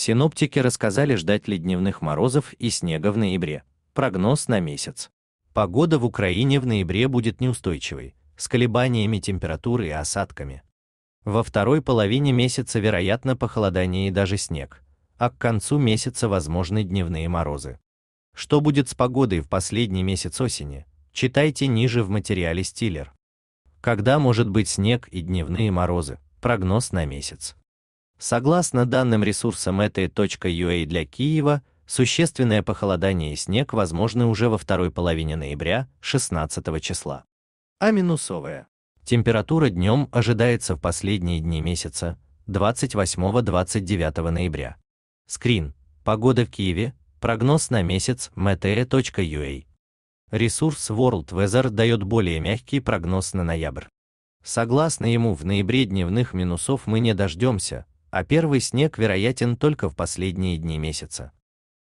Синоптики рассказали ждать ли дневных морозов и снега в ноябре. Прогноз на месяц. Погода в Украине в ноябре будет неустойчивой, с колебаниями температуры и осадками. Во второй половине месяца вероятно похолодание и даже снег, а к концу месяца возможны дневные морозы. Что будет с погодой в последний месяц осени, читайте ниже в материале Стиллер. Когда может быть снег и дневные морозы? Прогноз на месяц. Согласно данным ресурсам этой для Киева, существенное похолодание и снег возможны уже во второй половине ноября, 16 числа. А минусовая. Температура днем ожидается в последние дни месяца, 28-29 ноября. Скрин. Погода в Киеве. Прогноз на месяц mte.ua. Ресурс World Weather дает более мягкий прогноз на ноябрь. Согласно ему, в ноябре дневных минусов мы не дождемся, а первый снег вероятен только в последние дни месяца.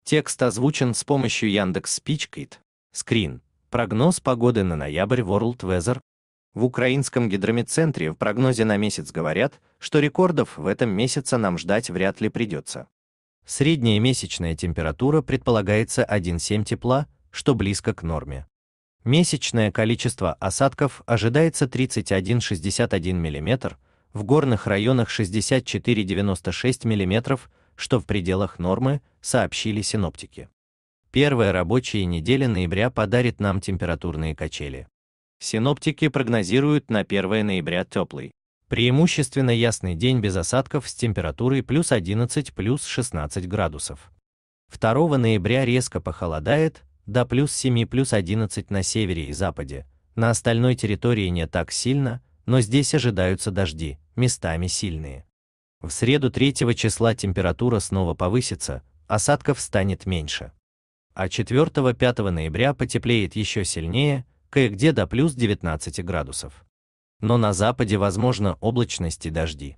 Текст озвучен с помощью Яндекс Спичкит. Скрин. Прогноз погоды на ноябрь World Weather. В украинском гидромедцентре в прогнозе на месяц говорят, что рекордов в этом месяце нам ждать вряд ли придется. Средняя месячная температура предполагается 1,7 тепла, что близко к норме. Месячное количество осадков ожидается 31,61 мм, в горных районах 64-96 мм, что в пределах нормы, сообщили синоптики. Первая рабочая неделя ноября подарит нам температурные качели. Синоптики прогнозируют на 1 ноября теплый, преимущественно ясный день без осадков с температурой плюс 11 плюс 16 градусов. 2 ноября резко похолодает до плюс 7 плюс 11 на севере и западе, на остальной территории не так сильно, но здесь ожидаются дожди, местами сильные. В среду 3 числа температура снова повысится, осадков станет меньше. А 4-5 ноября потеплеет еще сильнее, кое-где до плюс 19 градусов. Но на западе возможно облачность и дожди.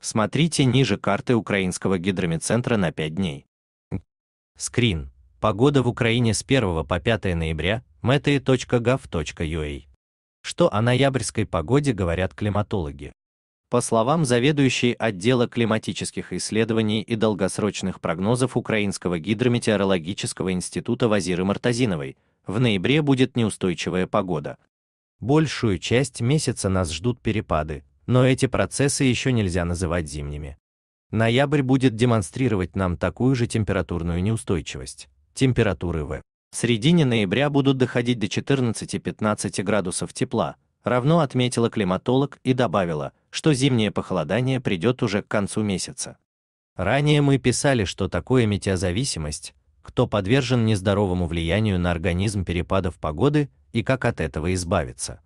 Смотрите ниже карты Украинского гидромедцентра на 5 дней. Скрин. Погода в Украине с 1 по 5 ноября. mete.gov.ua что о ноябрьской погоде говорят климатологи. По словам заведующей отдела климатических исследований и долгосрочных прогнозов Украинского гидрометеорологического института Вазиры Мартазиновой, в ноябре будет неустойчивая погода. Большую часть месяца нас ждут перепады, но эти процессы еще нельзя называть зимними. Ноябрь будет демонстрировать нам такую же температурную неустойчивость. Температуры В. В середине ноября будут доходить до 14-15 градусов тепла, равно отметила климатолог и добавила, что зимнее похолодание придет уже к концу месяца. Ранее мы писали, что такое метеозависимость, кто подвержен нездоровому влиянию на организм перепадов погоды и как от этого избавиться.